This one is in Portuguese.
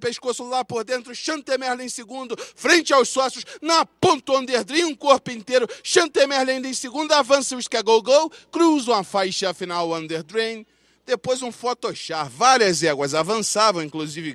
pescoço lá por dentro, Chantemerle em segundo, frente aos sócios, na ponta Onderdrin, um corpo inteiro, Chantemerle ainda em segundo, avança o que cruza gol, gol, faixa final Underdrain, depois um Photoshop, várias éguas avançavam, inclusive